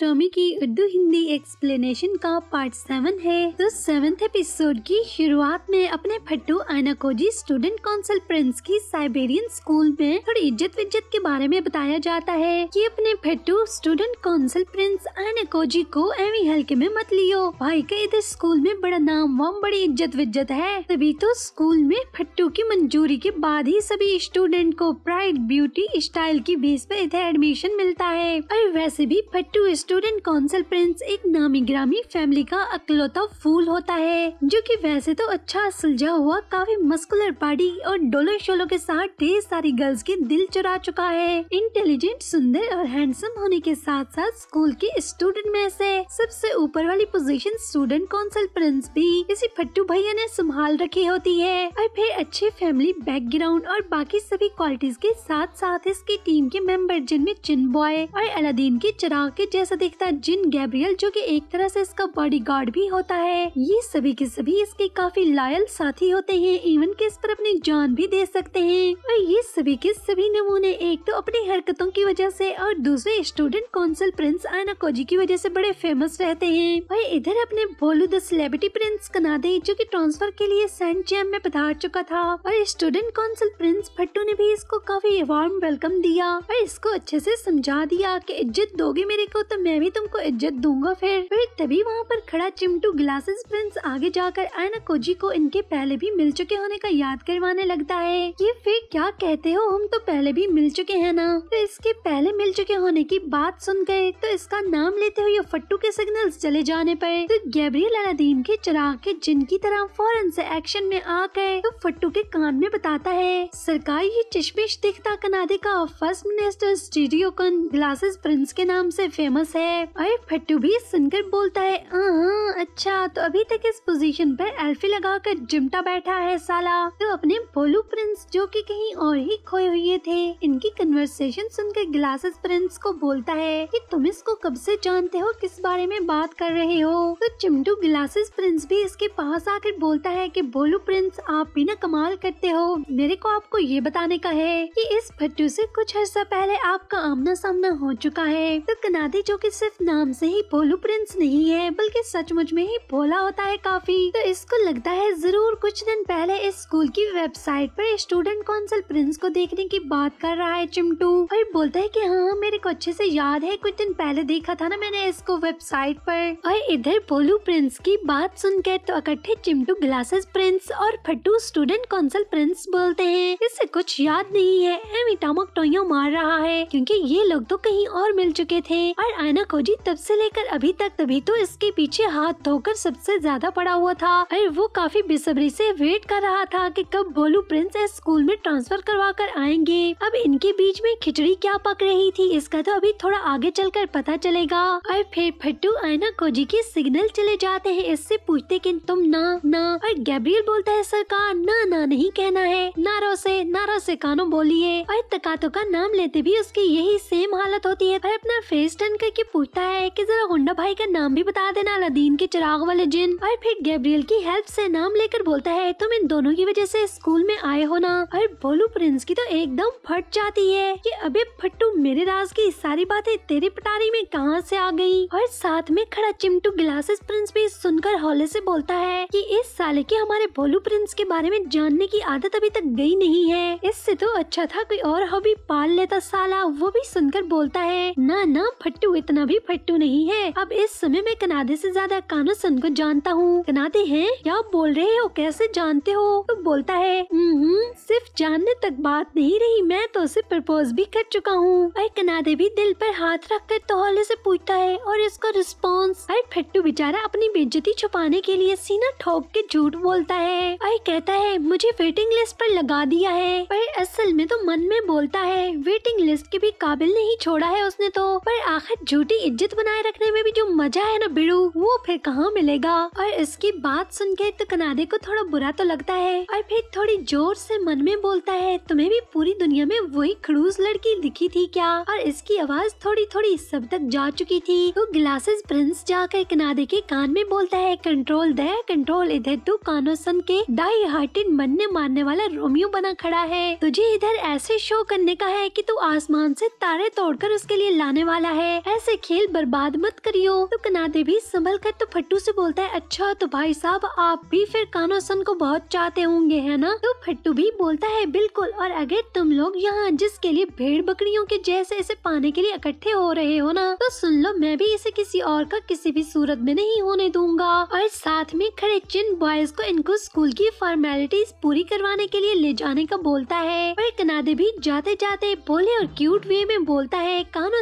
टर्मी की उर्दू हिंदी एक्सप्लेनेशन का part seven है तो सेवेंथ एपिसोड की शुरुआत में अपने फट्टू आनाकोजी स्टूडेंट काउंसिल प्रिंस की साइबेरियन स्कूल में थोड़ी इज्जत विज्जत के बारे में बताया जाता है कि अपने फट्टू स्टूडेंट काउंसिल प्रिंस आनाकोजी को एवी हल्के में मत लियो भाई का इधर स्कूल में बड़ा नाम वाम बड़ी इज्जत विज्जत है तभी तो स्कूल में फट्टू की मंजूरी के बाद ही सभी स्टूडेंट को प्राइड ब्यूटी स्टाइल की बेस पर इधर एडमिशन मिलता है और वैसे भी फट्टू स्टूडेंट काउंसिल प्रिंस एक नामी ग्रामी फैमिली का अकलौता फूल होता है जो कि वैसे तो अच्छा सुलझा हुआ काफी मस्कुलर बॉडी और डोलो शोलो के साथ ढेर सारी गर्ल्स के दिल चुरा चुका है इंटेलिजेंट सुंदर और हैंडसम होने के साथ साथ स्कूल के स्टूडेंट में से सबसे ऊपर वाली पोजिशन स्टूडेंट काउंसिल प्रिंस भी इसी फट्टू भैया ने संभाल रखी होती है और फिर अच्छे फैमिली बैकग्राउंड और बाकी सभी क्वालिटीज के साथ साथ इसकी टीम के मेंबर जिनमें चिन बॉय और अलादीन के चिराग के जैसे देखता जिन गैब्रियल जो कि एक तरह से इसका बॉडीगार्ड भी होता है ये सभी के सभी इसके काफी लायल साथी होते हैं इवन के इस पर अपनी जान भी दे सकते हैं और ये सभी के सभी नमूने एक तो अपनी हरकतों की वजह से और दूसरे स्टूडेंट काउंसिल प्रिंस कोजी की वजह से बड़े फेमस रहते हैं और इधर अपने बोलू द सेलिब्रिटी प्रिंस कनादे जो की ट्रांसफर के लिए सेंट जेम में पधार चुका था और स्टूडेंट काउंसिल प्रिंस भट्टू ने भी इसको काफी वार्म वेलकम दिया और इसको अच्छे से समझा दिया कि इज्जत दोगे मेरे को तो मैं मैं भी तुमको इज्जत दूंगा फिर फिर तभी वहाँ पर खड़ा चिमटू ग्लासेस प्रिंस आगे जाकर आयना कोजी को इनके पहले भी मिल चुके होने का याद करवाने लगता है ये फिर क्या कहते हो हम तो पहले भी मिल चुके हैं ना तो इसके पहले मिल चुके होने की बात सुन गए तो इसका नाम लेते हुए फट्टू के सिग्नल चले जाने पर तो गैब्रियल अलादीन के चिराग के जिनकी तरह फौरन से एक्शन में आ गए तो फट्टू के कान में बताता है सरकार ये चश्मिश दिखता कनाडे का फर्स्ट मिनिस्टर स्टीडियो कन ग्लासेस प्रिंस के नाम से फेमस फेमस है अरे फट्टू भी सुनकर बोलता है हाँ, अच्छा तो अभी तक इस पोजीशन पर एल्फी लगा कर जिमटा बैठा है साला तो अपने भोलू प्रिंस जो कि कहीं और ही खोए हुए थे इनकी कन्वर्सेशन सुनकर ग्लासेस प्रिंस को बोलता है कि तुम इसको कब से जानते हो किस बारे में बात कर रहे हो तो चिमटू ग्लासेस प्रिंस भी इसके पास आकर बोलता है की भोलू प्रिंस आप भी ना कमाल करते हो मेरे को आपको ये बताने का है की इस फट्टू ऐसी कुछ अर्सा पहले आपका आमना सामना हो चुका है तो कनादे जो कि सिर्फ नाम से ही भोलू प्रिंस नहीं है बल्कि सचमुच में ही भोला होता है काफी तो इसको लगता है जरूर कुछ दिन पहले इस स्कूल की वेबसाइट पर स्टूडेंट काउंसिल प्रिंस को देखने की बात कर रहा है चिमटू और बोलता है की हाँ मेरे को अच्छे से याद है कुछ दिन पहले देखा था ना मैंने इसको वेबसाइट पर और इधर भोलू प्रिंस की बात सुनकर तो इकट्ठे चिमटू ग्लासेस प्रिंस और फटू स्टूडेंट काउंसिल प्रिंस बोलते है इससे कुछ याद नहीं है एमी टामक मार रहा है क्यूँकी ये लोग तो कहीं और मिल चुके थे और ना खोजी तब से लेकर अभी तक तभी तो इसके पीछे हाथ धोकर सबसे ज्यादा पड़ा हुआ था और वो काफी बेसब्री से वेट कर रहा था कि कब बोलू प्रिंस स्कूल में ट्रांसफर करवा कर आएंगे अब इनके बीच में खिचड़ी क्या पक रही थी इसका तो अभी थोड़ा आगे कर पता चलेगा और फिर फट्टू आयना खोजी के सिग्नल चले जाते हैं इससे पूछते कि तुम ना ना और गैब्रियल बोलता है सरकार ना ना नहीं कहना है नारो से नारो से कानो बोलिए और तकातो का नाम लेते भी उसकी यही सेम हालत होती है अपना फेस टर्न करके के पूछता है कि जरा गुंडा भाई का नाम भी बता देना अलादीन के चिराग वाले जिन और फिर गैब्रियल की हेल्प से नाम लेकर बोलता है तुम इन दोनों की वजह से स्कूल में आए हो ना और बोलू प्रिंस की तो एकदम फट जाती है कि अबे फट्टू मेरे राज की सारी बातें तेरे पटारी में कहाँ से आ गई और साथ में खड़ा चिमटू ग्लासेस प्रिंस भी सुनकर हौले से बोलता है कि इस साले के हमारे बोलू प्रिंस के बारे में जानने की आदत अभी तक गई नहीं है इससे तो अच्छा था कोई और हॉबी पाल लेता साला वो भी सुनकर बोलता है ना ना फट्टू इतना भी फट्टू नहीं है अब इस समय मैं कनाधे से ज्यादा सन को जानता हूँ कनाधे हैं क्या आप बोल रहे हो कैसे जानते हो तो बोलता है हम्म, सिर्फ जानने तक बात नहीं रही मैं तो उसे प्रपोज भी कर चुका हूँ और कनाडे भी दिल पर हाथ रख कर तोहले से पूछता है और इसका रिस्पॉन्स अरे फट्टू बेचारा अपनी बेइज्जती छुपाने के लिए सीना ठोक के झूठ बोलता है और कहता है मुझे वेटिंग लिस्ट पर लगा दिया है पर असल में तो मन में बोलता है वेटिंग लिस्ट के भी काबिल नहीं छोड़ा है उसने तो पर आखिर ब्यूटी इज्जत बनाए रखने में भी जो मजा है ना बिड़ू वो फिर कहाँ मिलेगा और इसकी बात सुन के तो कनाडे को थोड़ा बुरा तो लगता है और फिर थोड़ी जोर से मन में बोलता है तुम्हें भी पूरी दुनिया में वही खड़ूस लड़की दिखी थी क्या और इसकी आवाज थोड़ी थोड़ी सब तक जा चुकी थी तो ग्लासेस प्रिंस जाकर कनाडे के कान में बोलता है कंट्रोल दे कंट्रोल इधर तू कानो सन के डाई हार्टेड मन ने मारने वाला रोमियो बना खड़ा है तुझे इधर ऐसे शो करने का है की तू आसमान ऐसी तारे तोड़ उसके लिए लाने वाला है ऐसे से खेल बर्बाद मत करियो तो कनादे भी संभल कर तो फट्टू से बोलता है अच्छा तो भाई साहब आप भी फिर सन को बहुत चाहते होंगे है ना तो फट्टू भी बोलता है बिल्कुल और अगर तुम लोग यहाँ जिसके लिए भेड़ बकरियों के जैसे इसे पाने के लिए इकट्ठे हो रहे हो ना तो सुन लो मैं भी इसे किसी और का किसी भी सूरत में नहीं होने दूंगा और साथ में खड़े चिन बॉयज को इनको स्कूल की फॉर्मेलिटीज पूरी करवाने के लिए ले जाने का बोलता है और कनादे भी जाते जाते बोले और क्यूट वे में बोलता है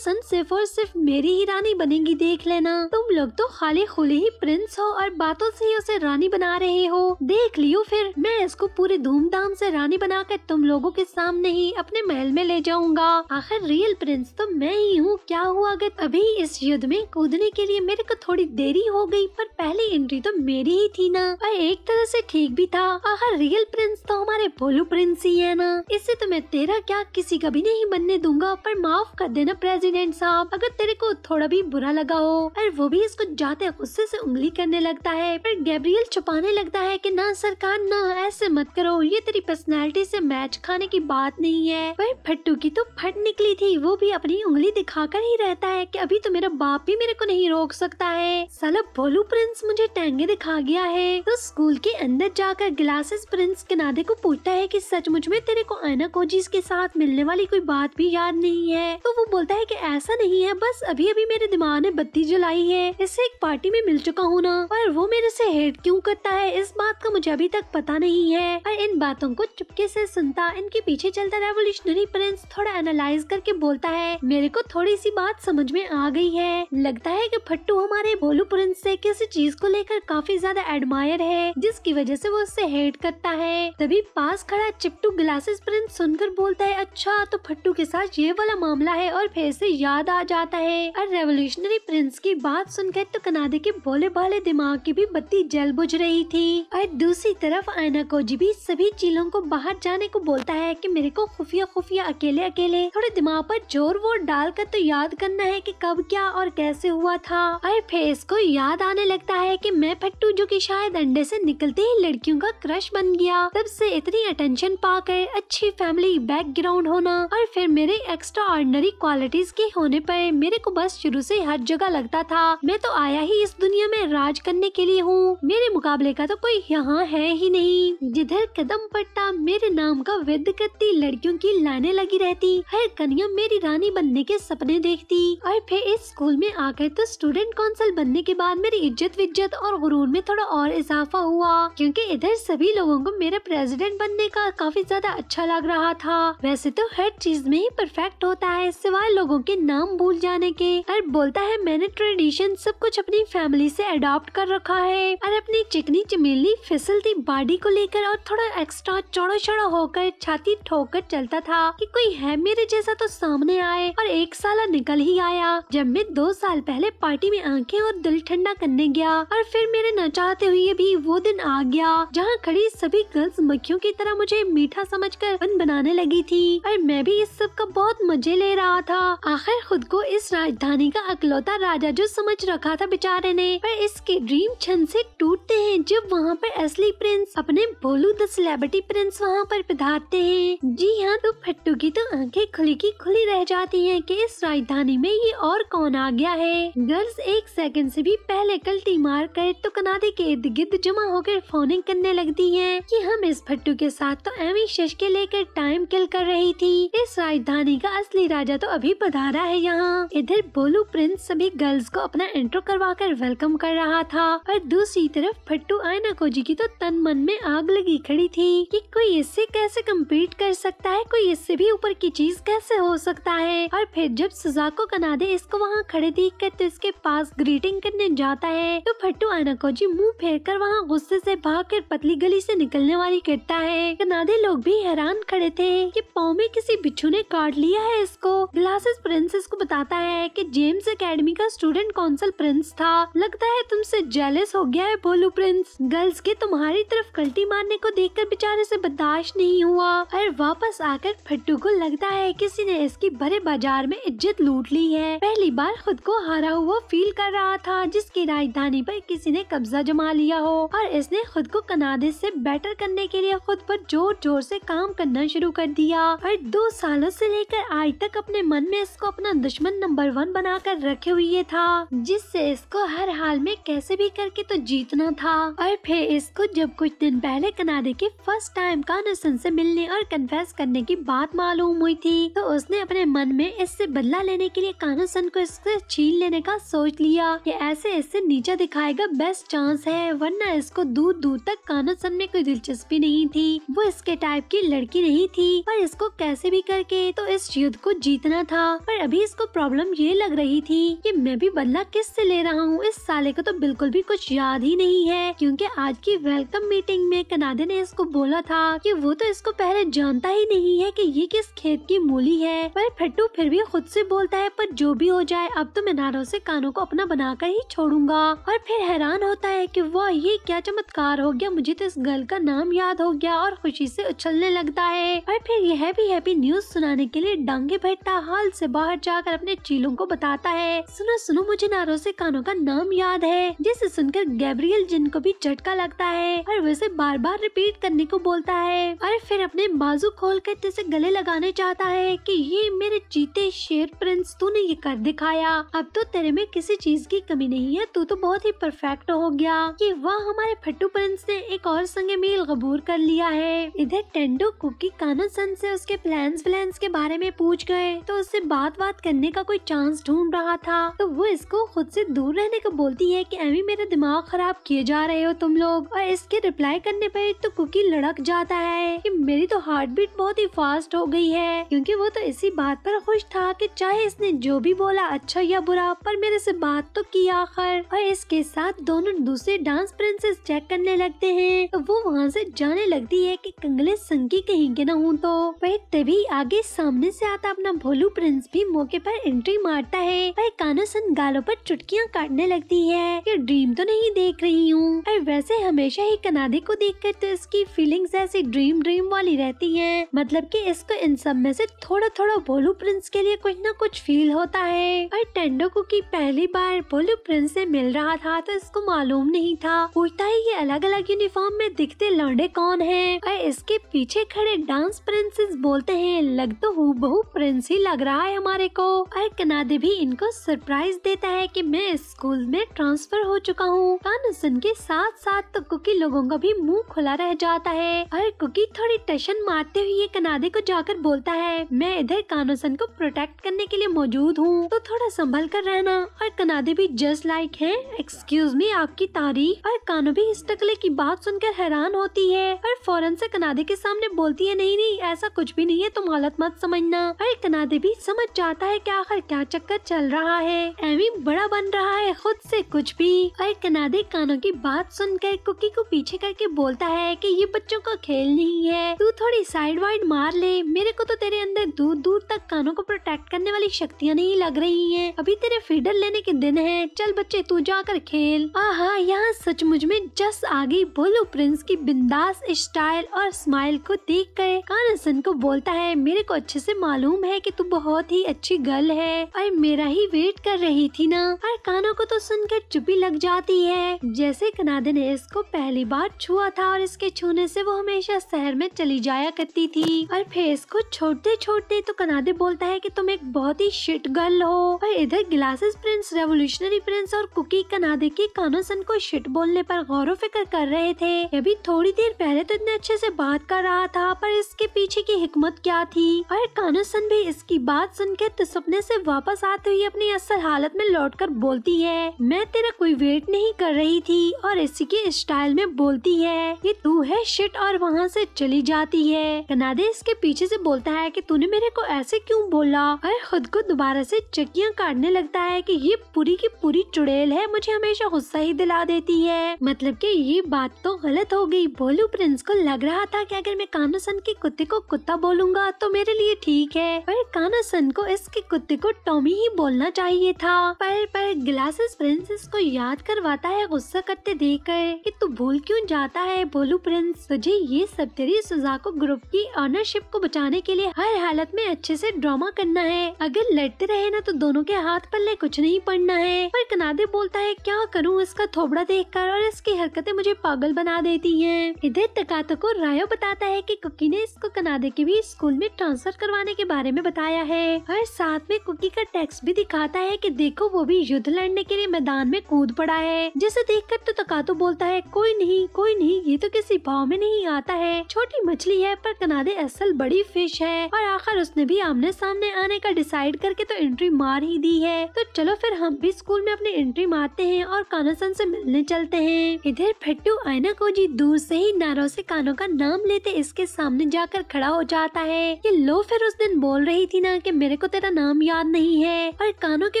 सन सिर्फ और सिर्फ मेरी ही रानी बनेगी देख लेना तुम लोग तो खाली खुले ही प्रिंस हो और बातों से ही उसे रानी बना रहे हो देख लियो फिर मैं इसको पूरे धूमधाम से रानी बना कर तुम लोगों के सामने ही अपने महल में ले जाऊंगा आखिर रियल प्रिंस तो मैं ही हूँ क्या हुआ अगर अभी इस युद्ध में कूदने के लिए मेरे को थोड़ी देरी हो गयी पर पहली एंट्री तो मेरी ही थी ना और एक तरह से ठीक भी था आखिर रियल प्रिंस तो हमारे भोलू प्रिंस ही है ना इससे तो मैं तेरा क्या किसी का भी नहीं बनने दूंगा पर माफ कर देना प्रेसिडेंट साहब अगर तेरे गैब्रियल को थोड़ा भी बुरा लगा हो और वो भी इसको जाते गुस्से से उंगली करने लगता है पर गैब्रियल छुपाने लगता है कि ना सरकार ना ऐसे मत करो ये तेरी पर्सनैलिटी से मैच खाने की बात नहीं है पर फट्टू की तो फट निकली थी वो भी अपनी उंगली दिखाकर ही रहता है की अभी तो मेरा बाप भी मेरे को नहीं रोक सकता है साला बोलू प्रिंस मुझे टेंगे दिखा गया है तो स्कूल के अंदर जाकर ग्लासेस प्रिंस नादे को पूछता है सच सचमुच में तेरे को आयना कोजीज के साथ मिलने वाली कोई बात भी याद नहीं है तो वो बोलता है कि ऐसा नहीं है बस अभी अभी मेरे दिमाग ने बत्ती जलाई है इसे एक पार्टी में मिल चुका हूँ ना पर वो मेरे से हेट क्यों करता है इस बात का मुझे अभी तक पता नहीं है और इन बातों को चुपके से सुनता इनके पीछे चलता रेवोल्यूशनरी प्रिंस थोड़ा एनालाइज करके बोलता है मेरे को थोड़ी सी बात समझ में आ गई है लगता है की फट्टू हमारे भोलू प्रिंस ऐसी किसी चीज को लेकर काफी ज्यादा एडमायर है जिसकी वजह ऐसी वो उससे हेट करता है तभी पास खड़ा चिपटू ग्लासेस प्रिंस सुनकर बोलता है अच्छा तो फट्टू के साथ ये वाला मामला है और फिर से याद आ जाता है गए और रेवोल्यूशनरी प्रिंस की बात सुनकर तो कनाडा के भोले भाले दिमाग की भी बत्ती जल बुझ रही थी और दूसरी तरफ आयना कोजी भी सभी चीलों को बाहर जाने को बोलता है कि मेरे को खुफिया खुफिया अकेले अकेले थोड़े दिमाग पर जोर वोर डाल कर तो याद करना है कि कब क्या और कैसे हुआ था और फिर इसको याद आने लगता है कि मैं फट्टू जो कि शायद अंडे से निकलते ही लड़कियों का क्रश बन गया तब से इतनी अटेंशन पा कर अच्छी फैमिली बैकग्राउंड होना और फिर मेरे एक्स्ट्रा ऑर्डनरी क्वालिटीज के होने पर मेरे को बस शुरू से हर जगह लगता था मैं तो आया ही इस दुनिया में राज करने के लिए हूँ मेरे मुकाबले का तो कोई यहाँ है ही नहीं जिधर कदम पड़ता मेरे नाम का वैध करती लड़कियों की लाइने लगी रहती हर कन्या मेरी रानी बनने के सपने देखती और फिर इस स्कूल में आकर तो स्टूडेंट काउंसिल बनने के बाद मेरी इज्जत विज्जत और गुरूर में थोड़ा और इजाफा हुआ क्योंकि इधर सभी लोगों को मेरा प्रेसिडेंट बनने का काफी ज्यादा अच्छा लग रहा था वैसे तो हर चीज में ही परफेक्ट होता है सिवाय लोगों के नाम भूल जाने के और बोलता है मैंने ट्रेडिशन सब कुछ अपनी फैमिली से अडॉप्ट कर रखा है और अपनी चिकनी चमेली फिसलती बॉडी को लेकर और थोड़ा एक्स्ट्रा चौड़ा चौड़ा होकर छाती ठोकर चलता था कि कोई है मेरे जैसा तो सामने आए और एक साल निकल ही आया जब मैं दो साल पहले पार्टी में आंखें और दिल ठंडा करने गया और फिर मेरे न चाहते हुए भी वो दिन आ गया जहाँ खड़ी सभी गर्ल्स मक्खियों की तरह मुझे मीठा समझ कर बनाने लगी थी और मैं भी इस सब का बहुत मजे ले रहा था आखिर खुद को इस राजधानी का अकलौता राजा जो समझ रखा था बेचारे ने पर इसके ड्रीम छन से टूटते हैं जब वहाँ पर असली प्रिंस अपने भोलू द सेलिब्रिटी प्रिंस वहाँ पर पधारते हैं जी हाँ तो फट्टू की तो आंखें खुली की खुली रह जाती हैं कि इस राजधानी में ये और कौन आ गया है गर्ल्स एक सेकंड से भी पहले कल्टी मार कर तो कनाडे के इर्द गिर्द जमा होकर फोनिंग करने लगती है की हम इस फट्टू के साथ तो एमी शश के लेकर टाइम किल कर रही थी इस राजधानी का असली राजा तो अभी पधारा है यहाँ इधर इधर बोलू प्रिंस सभी गर्ल्स को अपना इंट्रो करवा कर वेलकम कर रहा था और दूसरी तरफ फट्टू आयना कोजी की तो तन मन में आग लगी खड़ी थी कि कोई इससे कैसे कम्पीट कर सकता है कोई इससे भी ऊपर की चीज कैसे हो सकता है और फिर जब सुजाको कनादे इसको वहाँ खड़े देख कर तो इसके पास ग्रीटिंग करने जाता है तो फट्टू आयना कोजी मुँह फेर कर वहाँ गुस्से ऐसी भाग कर पतली गली ऐसी निकलने वाली करता है कनादे लोग भी हैरान खड़े थे की पाँव में किसी बिच्छू ने काट लिया है इसको ग्लासेस प्रिंसेस को बताता है है कि जेम्स एकेडमी का स्टूडेंट काउंसिल प्रिंस था लगता है तुमसे जेलस हो गया है बोलू प्रिंस गर्ल्स के तुम्हारी तरफ कल्टी मारने को कर बेचारे ऐसी बर्दाश्त नहीं हुआ और वापस आकर फट्टू को लगता है किसी ने इसकी बड़े बाजार में इज्जत लूट ली है पहली बार खुद को हारा हुआ फील कर रहा था जिसकी राजधानी पर किसी ने कब्जा जमा लिया हो और इसने खुद को कनाडे से बेटर करने के लिए खुद पर जोर जोर से काम करना शुरू कर दिया और दो सालों से लेकर आज तक अपने मन में इसको अपना दुश्मन नंबर नंबर वन बनाकर रखे हुए था जिससे इसको हर हाल में कैसे भी करके तो जीतना था और फिर इसको जब कुछ दिन पहले कनाडे के फर्स्ट टाइम कानसन से मिलने और कन्फेस करने की बात मालूम हुई थी तो उसने अपने मन में इससे बदला लेने के लिए कानसन को इससे छीन लेने का सोच लिया कि ऐसे इससे नीचा दिखाएगा बेस्ट चांस है वरना इसको दूर दूर तक कानसन में कोई दिलचस्पी नहीं थी वो इसके टाइप की लड़की नहीं थी पर इसको कैसे भी करके तो इस युद्ध को जीतना था पर अभी इसको प्रॉब्लम ये लग रही थी कि मैं भी बदला किस से ले रहा हूँ इस साले को तो बिल्कुल भी कुछ याद ही नहीं है क्योंकि आज की वेलकम मीटिंग में कनाडे ने इसको बोला था कि वो तो इसको पहले जानता ही नहीं है कि ये किस खेत की मूली है पर फट्टू फिर भी खुद से बोलता है पर जो भी हो जाए अब तो मैं नारों से कानों को अपना बनाकर ही छोड़ूंगा और फिर हैरान होता है की वो ये क्या चमत्कार हो गया मुझे तो इस गर्ल का नाम याद हो गया और खुशी से उछलने लगता है और फिर यह भी हैप्पी न्यूज सुनाने के लिए डांगे भट्टा हाल से बाहर जाकर अपने चीलों जिलों को बताता है सुनो सुनो मुझे नारों से कानों का नाम याद है जिसे सुनकर गैब्रियल जिन को भी झटका लगता है और वैसे बार बार रिपीट करने को बोलता है और फिर अपने बाजू खोल कर जैसे गले लगाने चाहता है कि ये मेरे जीते शेर प्रिंस तूने ये कर दिखाया अब तो तेरे में किसी चीज की कमी नहीं है तू तो बहुत ही परफेक्ट हो गया की वह हमारे फट्टू प्रिंस ने एक और संगे मेल कबूर कर लिया है इधर टेंडो कुकी कानन सन से उसके प्लान्स प्लान्स के बारे में पूछ गए तो उससे बात बात करने का कोई चांस ढूंढ रहा था तो वो इसको खुद से दूर रहने को बोलती है कि एमी मेरा दिमाग खराब किए जा रहे हो तुम लोग और इसके रिप्लाई करने पर तो कुकी लड़क जाता है कि मेरी तो हार्ट बीट बहुत ही फास्ट हो गई है क्योंकि वो तो इसी बात पर खुश था कि चाहे इसने जो भी बोला अच्छा या बुरा पर मेरे से बात तो की आखिर और इसके साथ दोनों दूसरे डांस प्रिंसेस चेक करने लगते है तो वो वहाँ से जाने लगती है की कंगले संगी कहीं के ना हूँ तो वह तभी आगे सामने से आता अपना भोलू प्रिंस भी मौके पर एंट्री मारता है वह सुन गालों पर चुटकियां काटने लगती है ये ड्रीम तो नहीं देख रही हूँ और वैसे हमेशा ही कनाडे को देख कर तो इसकी फीलिंग्स ऐसी ड्रीम ड्रीम वाली रहती हैं मतलब कि इसको इन सब में से थोड़ा थोड़ा बोलू प्रिंस के लिए कुछ ना कुछ फील होता है और टेंडोको की पहली बार बोलू प्रिंस से मिल रहा था तो इसको मालूम नहीं था पूछता है ये अलग अलग यूनिफॉर्म में दिखते लौंडे कौन है और इसके पीछे खड़े डांस प्रिंसेस बोलते हैं लग तो हु प्रिंस ही लग रहा है हमारे को और नादे भी इनको सरप्राइज देता है कि मैं स्कूल में ट्रांसफर हो चुका हूँ कानसन के साथ साथ तो कुकी लोगों का भी मुंह खुला रह जाता है और कुकी थोड़ी टेंशन मारते हुए कनादे को जाकर बोलता है मैं इधर कानूसन को प्रोटेक्ट करने के लिए मौजूद हूँ तो थोड़ा संभल कर रहना और कनादे भी जस्ट लाइक है एक्सक्यूज मी आपकी तारीफ और कानो भी इस टकले की बात सुनकर हैरान होती है और फौरन से कनादे के सामने बोलती है नहीं नहीं ऐसा कुछ भी नहीं है तुम गलत मत समझना और कनादे भी समझ जाता है की आखिर क्या चक्कर चल रहा है एमी बड़ा बन रहा है खुद से कुछ भी और कनादे कानों की बात सुनकर कुकी को पीछे करके बोलता है कि ये बच्चों का खेल नहीं है तू थोड़ी साइड वाइड मार ले मेरे को तो तेरे अंदर दूर दूर तक कानों को प्रोटेक्ट करने वाली शक्तियाँ नहीं लग रही है अभी तेरे फीडर लेने के दिन है चल बच्चे तू जाकर खेल आहा यहाँ सचमुच में जस आ गई भोलू प्रिंस की बिंदास स्टाइल और स्माइल को देख कर कानासन को बोलता है मेरे को अच्छे से मालूम है कि तू बहुत ही अच्छी गर्ल है और मेरा ही वेट कर रही थी ना और काना को तो सुनकर चुपी लग जाती है जैसे कनादे ने इसको पहली बार छुआ था और इसके छूने से वो हमेशा शहर में चली जाया करती थी और फिर इसको छोड़ते छोड़ते तो कनादे बोलता है कि तुम एक बहुत ही शिट गर्ल हो और इधर ग्लासेस प्रिंस रेवोल्यूशनरी प्रिंस और कुकी कनादे के कानो सन को शिट बोलने पर गौर फिक्र कर रहे थे अभी थोड़ी देर पहले तो इतने अच्छे से बात कर रहा था पर इसके पीछे की हिकमत क्या थी और कानू सन भी इसकी बात सुनकर तो सपने से वापस वापस आते ही अपनी असल हालत में लौटकर बोलती है मैं तेरा कोई वेट नहीं कर रही थी और इसी के स्टाइल में बोलती है कि तू है शिट और वहाँ से चली जाती है कनाडे इसके पीछे से बोलता है कि तूने मेरे को ऐसे क्यों बोला और खुद को दोबारा से चक्कियाँ काटने लगता है कि ये पूरी की पूरी चुड़ैल है मुझे हमेशा गुस्सा ही दिला देती है मतलब कि ये बात तो गलत हो गई बोलू प्रिंस को लग रहा था कि अगर मैं कानासन के कुत्ते को कुत्ता बोलूंगा तो मेरे लिए ठीक है पर कानासन को इसके कुत्ते को टॉमी ही बोलना चाहिए था पर पर ग्लासेस प्रिंसेस को याद करवाता है गुस्सा करते देख कर कि तू भूल क्यों जाता है बोलू प्रिंस तुझे ये सब तेरी सजा को ग्रुप की ऑनरशिप को बचाने के लिए हर हालत में अच्छे से ड्रामा करना है अगर लड़ते रहे ना तो दोनों के हाथ पल्ले कुछ नहीं पड़ना है पर कनादे बोलता है क्या करूँ इसका थोबड़ा देख कर और इसकी हरकते मुझे पागल बना देती है इधर तकातो को रायो बताता है की कुकी ने इसको कनाडे के भी स्कूल में ट्रांसफर करवाने के बारे में बताया है और साथ में कुकी का टेक्स्ट भी दिखाता है कि देखो वो भी युद्ध लड़ने के लिए मैदान में कूद पड़ा है जिसे देखकर तो तकातो बोलता है कोई नहीं कोई नहीं ये तो किसी भाव में नहीं आता है छोटी मछली है पर कनाडे असल बड़ी फिश है और आखिर उसने भी आमने सामने आने का डिसाइड करके तो एंट्री मार ही दी है तो चलो फिर हम भी स्कूल में अपनी एंट्री मारते हैं और कानोसन से मिलने चलते हैं इधर फट्टू आयना को जी दूर से ही नारों से कानों का नाम लेते इसके सामने जाकर खड़ा हो जाता है ये लो फिर उस दिन बोल रही थी ना कि मेरे को तेरा नाम याद नहीं रही है और कानों के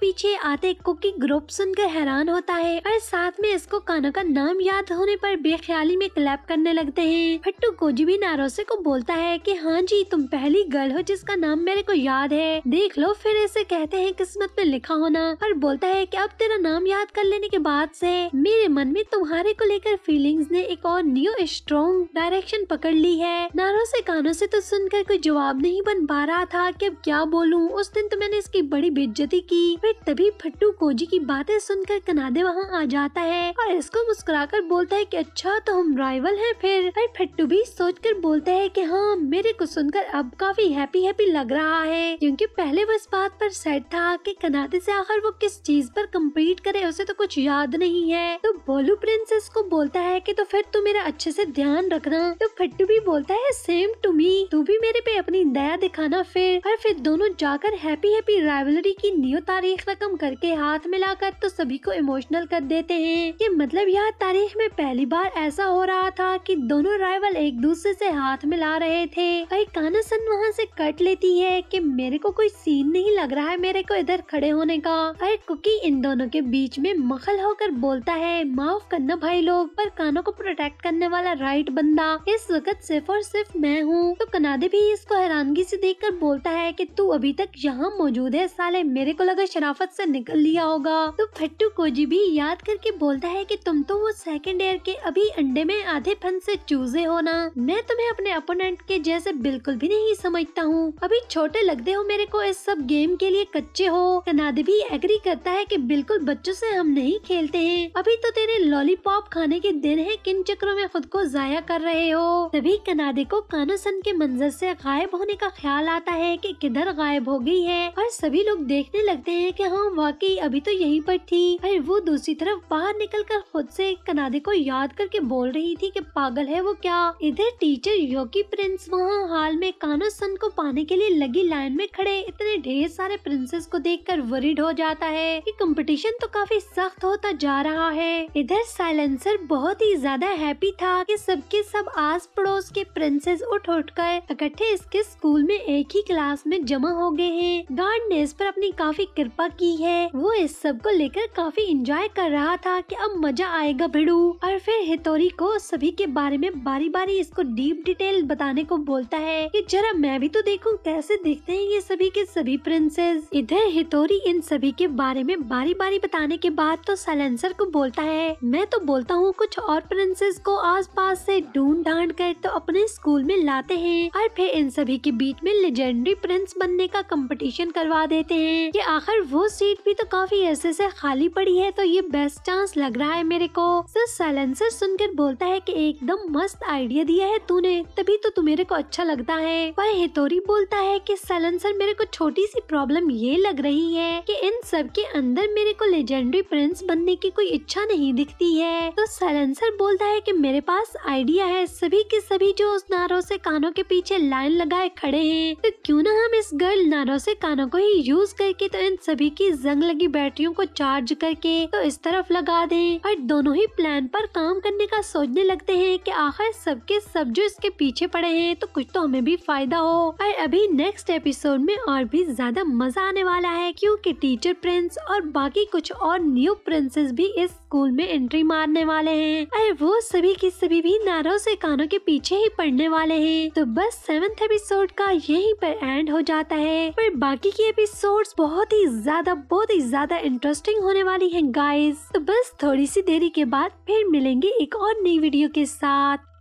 पीछे आते कुकी ग्रुप सुनकर हैरान होता है और साथ में इसको कानों का नाम याद होने पर बेख्याली में क्लैप करने लगते हैं फट्टू कोजी भी नारोसे को बोलता है कि हाँ जी तुम पहली गर्ल हो जिसका नाम मेरे को याद है देख लो फिर ऐसे कहते हैं किस्मत में लिखा होना और बोलता है की अब तेरा नाम याद कर लेने के बाद ऐसी मेरे मन में तुम्हारे को लेकर फीलिंग ने एक और न्यू स्ट्रॉन्ग डायरेक्शन पकड़ ली है नारोसे कानों ऐसी तो सुनकर कोई जवाब नहीं बन पा रहा था की अब क्या बोलूँ उस दिन तो मैंने इसकी बड़ी बेज्जती की फिर तभी फट्टू कोजी की बातें सुनकर कनादे वहाँ आ जाता है और इसको मुस्कुराकर बोलता है कि अच्छा तो हम राइवल हैं फिर और फट्टू भी सोचकर बोलता है कि हाँ मेरे को सुनकर अब काफी हैप्पी हैप्पी लग रहा है क्योंकि पहले वो इस बात पर सेट था कि कनादे से आखिर वो किस चीज पर कम्पीट करे उसे तो कुछ याद नहीं है तो बोलू प्रिंसेस को बोलता है की तो फिर तू मेरा अच्छे से ध्यान रखना तो फट्टू भी बोलता है सेम टू मी तू भी मेरे पे अपनी दया दिखाना फिर और फिर दोनों जाकर हैप्पी हैप्पी लाइबिलिटी की न्यू तारीख रकम करके हाथ मिलाकर तो सभी को इमोशनल कर देते हैं ये मतलब यह तारीख में पहली बार ऐसा हो रहा था कि दोनों राइवल एक दूसरे से हाथ मिला रहे थे भाई काना सन वहाँ से कट लेती है कि मेरे को कोई सीन नहीं लग रहा है मेरे को इधर खड़े होने का भाई कुकी इन दोनों के बीच में मखल होकर बोलता है माफ करना भाई लोग पर कानों को प्रोटेक्ट करने वाला राइट बंदा इस वक्त सिर्फ और सिर्फ मैं हूँ तो कनादे भी इसको हैरानगी से देखकर बोलता है कि तू अभी तक यहाँ मौजूद है अरे साले मेरे को लगा शराफत से निकल लिया होगा तो फट्टू कोजी भी याद करके बोलता है कि तुम तो वो सेकंड ईयर के अभी अंडे में आधे फन से चूजे हो ना मैं तुम्हें अपने अपोनेंट के जैसे बिल्कुल भी नहीं समझता हूँ अभी छोटे लगते हो मेरे को इस सब गेम के लिए कच्चे हो कनाद भी एग्री करता है की बिल्कुल बच्चों ऐसी हम नहीं खेलते हैं अभी तो तेरे लॉलीपॉप खाने के दिन है किन चक्रों में खुद को जाया कर रहे हो तभी कनादे को कानोसन के मंजर ऐसी गायब होने का ख्याल आता है की किधर गायब हो गई है और सभी सभी लोग देखने लगते हैं कि हाँ वाकई अभी तो यहीं पर थी फिर वो दूसरी तरफ बाहर निकल कर खुद से कनाडे को याद करके बोल रही थी कि पागल है वो क्या इधर टीचर योगी प्रिंस वहाँ हाल में कानो सन को पाने के लिए लगी लाइन में खड़े इतने ढेर सारे प्रिंसेस को देख कर वरीड हो जाता है कि कंपटीशन तो काफी सख्त होता जा रहा है इधर साइलेंसर बहुत ही ज्यादा हैप्पी था की सबके सब आस पड़ोस के प्रिंसेस उठ उठ कर इकट्ठे इसके स्कूल में एक ही क्लास में जमा हो गए हैं गार्ड ने इस पर अपनी काफी कृपा की है वो इस सब को लेकर काफी इंजॉय कर रहा था कि अब मजा आएगा भिड़ू और फिर हितोरी को सभी के बारे में बारी बारी इसको डीप डिटेल बताने को बोलता है कि जरा मैं भी तो देखूं कैसे देखते हैं ये सभी के सभी प्रिंसेस इधर हितोरी इन सभी के बारे में बारी बारी बताने के बाद तो सैलेंसर को बोलता है मैं तो बोलता हूँ कुछ और प्रिंसेस को आस पास ऐसी ढूंढ ढांड कर तो अपने स्कूल में लाते हैं और फिर इन सभी के बीच में लेजेंडरी प्रिंस बनने का कम्पिटिशन करवा देते हैं कि आखिर वो सीट भी तो काफी ऐसे से खाली पड़ी है तो ये बेस्ट चांस लग रहा है मेरे को सर सैलेंसर सुनकर बोलता है कि एकदम मस्त आइडिया दिया है तूने तभी तो तू मेरे को अच्छा लगता है पर हितोरी बोलता है कि सैलेंसर मेरे को छोटी सी प्रॉब्लम ये लग रही है कि इन सब के अंदर मेरे को लेजेंडरी प्रिंस बनने की कोई इच्छा नहीं दिखती है तो सैलेंसर बोलता है की मेरे पास आइडिया है सभी के सभी जो उस नारों ऐसी कानों के पीछे लाइन लगाए खड़े है तो क्यूँ ना हम इस गर्ल नारों ऐसी कानों को ही यूज करके तो इन सभी की जंग लगी बैटरियों को चार्ज करके तो इस तरफ लगा दें और दोनों ही प्लान पर काम करने का सोचने लगते हैं कि आखिर सबके सब जो इसके पीछे पड़े हैं तो कुछ तो हमें भी फायदा हो और अभी नेक्स्ट एपिसोड में और भी ज्यादा मजा आने वाला है क्योंकि टीचर प्रिंस और बाकी कुछ और न्यू प्रिंसेस भी इस स्कूल में एंट्री मारने वाले है और वो सभी की सभी भी नारों से कानों के पीछे ही पड़ने वाले है तो बस सेवेंथ एपिसोड का यही पर एंड हो जाता है पर बाकी की एपिसोड्स बहुत ही ज्यादा बहुत ही ज्यादा इंटरेस्टिंग होने वाली हैं गाइस तो बस थोड़ी सी देरी के बाद फिर मिलेंगे एक और नई वीडियो के साथ